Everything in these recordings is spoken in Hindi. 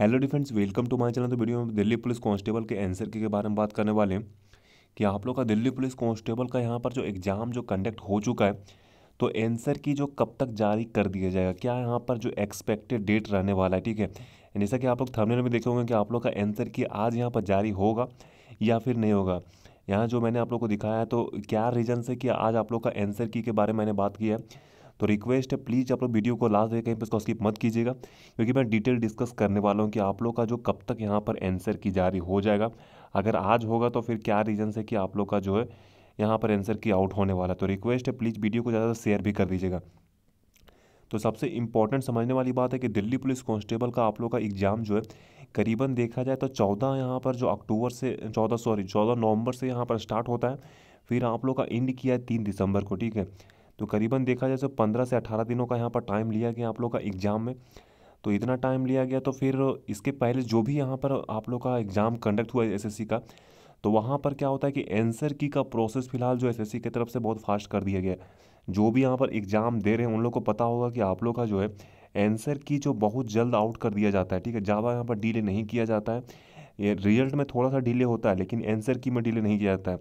hello dear friends welcome to my channel तो वीडियो में दिल्ली पुलिस कांस्टेबल के आंसर के, के बारे में बात करने वाले हैं कि आप लोग का दिल्ली पुलिस कांस्टेबल का यहाँ पर जो एग्ज़ाम जो कंडक्ट हो चुका है तो आंसर की जो कब तक जारी कर दिया जाएगा क्या यहाँ पर जो एक्सपेक्टेड डेट रहने वाला है ठीक है जैसा कि आप लोग थमने में देखे होंगे कि आप लोग का एंसर की आज यहाँ पर जारी होगा या फिर नहीं होगा यहाँ जो मैंने आप लोग को दिखाया है तो क्या रीज़न से कि आज आप लोग का एंसर की के बारे में मैंने बात की है तो रिक्वेस्ट है प्लीज़ आप लोग वीडियो को लास्ट देखें पर इसको स्किप मत कीजिएगा क्योंकि मैं डिटेल डिस्कस करने वाला हूँ कि आप लोग का जो कब तक यहाँ पर एंसर की जारी हो जाएगा अगर आज होगा तो फिर क्या रीज़न है कि आप लोग का जो है यहाँ पर आंसर की आउट होने वाला तो रिक्वेस्ट है प्लीज़ वीडियो को ज़्यादा शेयर भी कर दीजिएगा तो सबसे इम्पॉर्टेंट समझने वाली बात है कि दिल्ली पुलिस कांस्टेबल का आप लोग का एग्ज़ाम जो है करीबन देखा जाए तो चौदह यहाँ पर जो अक्टूबर से चौदह सॉरी चौदह नवंबर से यहाँ पर स्टार्ट होता है फिर आप लोग का एंड किया है तीन दिसंबर को ठीक है तो करीबन देखा जाए तो पंद्रह से अठारह दिनों का यहाँ पर टाइम लिया गया आप लोग का एग्ज़ाम में तो इतना टाइम लिया गया तो फिर इसके पहले जो भी यहाँ पर आप लोग का एग्ज़ाम कंडक्ट हुआ एस का तो वहाँ पर क्या होता है कि एंसर की का प्रोसेस फिलहाल जो एस की तरफ से बहुत फास्ट कर दिया गया जो भी यहाँ पर एग्ज़ाम दे रहे हैं उन लोग को पता होगा कि आप लोग का जो है एंसर की जो बहुत जल्द आउट कर दिया जाता है ठीक है ज़्यादा यहाँ पर डिले नहीं किया जाता है ये रिजल्ट में थोड़ा सा डिले होता है लेकिन एंसर की में डिले नहीं किया जाता है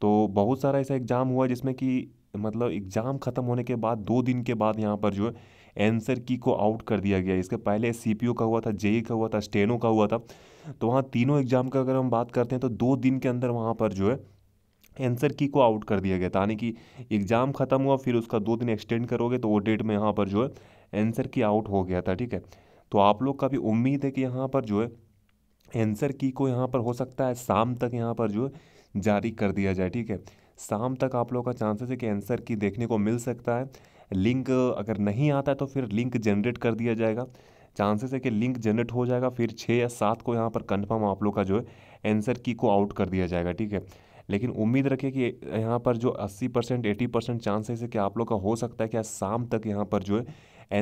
तो बहुत सारा ऐसा एग्ज़ाम हुआ जिसमें कि मतलब एग्ज़ाम ख़त्म होने के बाद दो दिन के बाद यहाँ पर जो है एंसर की को आउट कर दिया गया इसके पहले सी का हुआ था जेई का हुआ था स्टेनो का हुआ था तो वहाँ तीनों एग्ज़ाम का अगर हम बात करते हैं तो दो दिन के अंदर वहाँ पर जो है एंसर की को आउट कर दिया गया था यानी कि एग्ज़ाम ख़त्म हुआ फिर उसका दो दिन एक्सटेंड करोगे तो वो डेट में यहाँ पर जो है एंसर की आउट हो गया था ठीक है तो आप लोग का भी उम्मीद है कि यहाँ पर जो है एंसर की को यहाँ पर हो सकता है शाम तक यहाँ पर जो है जारी कर दिया जाए ठीक है शाम तक आप लोगों का चांसेस है कि आंसर की देखने को मिल सकता है लिंक अगर नहीं आता है तो फिर लिंक जनरेट कर दिया जाएगा चांसेस है कि लिंक जनरेट हो जाएगा फिर छः या सात को यहाँ पर कंफर्म आप लोग का जो है आंसर की को आउट कर दिया जाएगा ठीक है लेकिन उम्मीद रखिए कि यहाँ पर जो 80 परसेंट एटी परसेंट चांसेस है कि आप लोग का हो सकता है कि आज शाम तक यहाँ पर जो है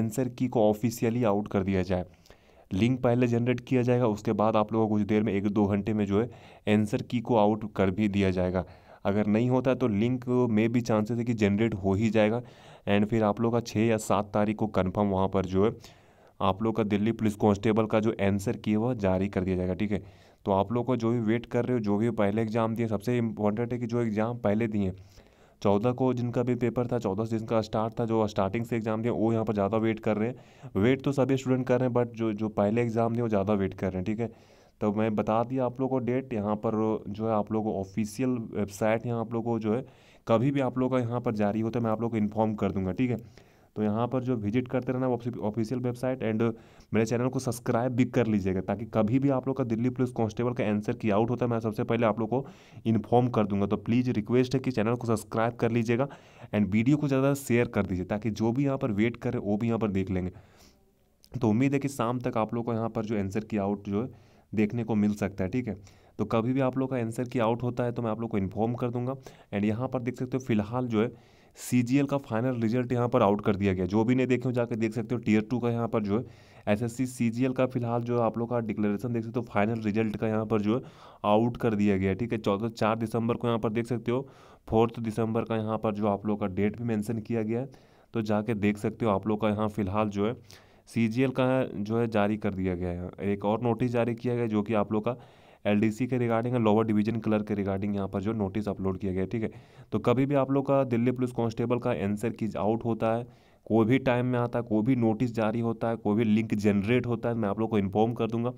आंसर की को ऑफिशियली आउट कर दिया जाए लिंक पहले जनरेट किया जाएगा उसके बाद आप लोगों को कुछ देर में एक दो घंटे में जो है आंसर की को आउट कर भी दिया जाएगा अगर नहीं होता है तो लिंक में भी चांसेस है कि जनरेट हो ही जाएगा एंड फिर आप लोग का छः या सात तारीख को कन्फर्म वहाँ पर जो है आप लोग का दिल्ली पुलिस कांस्टेबल का जो आंसर किया हुआ जारी कर दिया जाएगा ठीक है तो आप लोग को जो भी वेट कर रहे हो जो भी पहले एग्ज़ाम दिए सबसे इम्पोर्टेंट है कि जो एग्ज़ाम पहले दिए चौदह को जिनका भी पेपर था चौदह से जिनका स्टार्ट था जो स्टार्टिंग से एग्ज़ाम दिए वो यहाँ पर ज़्यादा वेट कर रहे हैं वेट तो सभी स्टूडेंट कर रहे हैं बट जो जो पहले एग्ज़ाम दिए वो ज़्यादा वेट कर रहे हैं ठीक है तो मैं बता दिया आप लोगों को डेट यहाँ पर जो है आप लोगों को ऑफिशियल वेबसाइट यहाँ आप लोगों को जो है कभी भी आप लोगों का यहाँ पर जारी होता है मैं आप लोगों को इन्फॉर्म कर दूंगा ठीक है तो यहाँ पर जो विजिट करते रहना ऑफिशियल वेबसाइट एंड मेरे चैनल को सब्सक्राइब भी कर लीजिएगा ताकि कभी भी आप लोग का दिल्ली पुलिस कांस्टेबल का आंसर की आउट होता है मैं सबसे पहले आप लोग को इन्फॉर्म कर दूंगा तो प्लीज़ रिक्वेस्ट है कि चैनल को सब्सक्राइब कर लीजिएगा एंड वीडियो को ज़्यादा शेयर कर दीजिए ताकि जो भी यहाँ पर वेट करें वो भी यहाँ पर देख लेंगे तो उम्मीद है कि शाम तक आप लोग को यहाँ पर जो आंसर की आउट जो है देखने को मिल सकता है ठीक है तो कभी भी आप लोग का आंसर की आउट होता है तो मैं आप लोग को इन्फॉर्म कर दूंगा एंड यहाँ पर देख सकते हो फिलहाल जो है सी का फाइनल रिजल्ट यहाँ पर आउट कर दिया गया जो भी नहीं देखे हो जाकर देख सकते हो टीयर टू का यहाँ पर जो है एस एस सी का फिलहाल जो है आप लोग का डिक्लेरेशन देख सकते हो फाइनल रिजल्ट का यहाँ पर जो है आउट कर दिया गया ठीक है चौदह चार दिसंबर को यहाँ पर देख सकते हो फोर्थ दिसंबर का यहाँ पर जो आप लोग का डेट भी मैंसन किया गया है तो जाके देख सकते हो आप लोग का यहाँ फिलहाल जो है सी का जो है जारी कर दिया गया है एक और नोटिस जारी किया गया जो कि आप लोग का एल के रिगार्डिंग लोअर डिवीजन क्लर्क के रिगार्डिंग यहाँ पर जो नोटिस अपलोड किया गया ठीक है तो कभी भी आप लोग का दिल्ली पुलिस कांस्टेबल का एंसर की आउट होता है कोई भी टाइम में आता है कोई भी नोटिस जारी होता है कोई भी लिंक जनरेट होता है मैं आप लोग को इन्फॉर्म कर दूंगा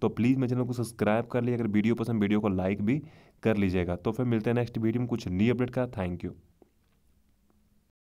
तो प्लीज़ मेरे चैनल को सब्सक्राइब कर लीजिए अगर वीडियो पसंद वीडियो को लाइक भी कर लीजिएगा तो फिर मिलते हैं नेक्स्ट वीडियो में कुछ नई अपडेट का थैंक यू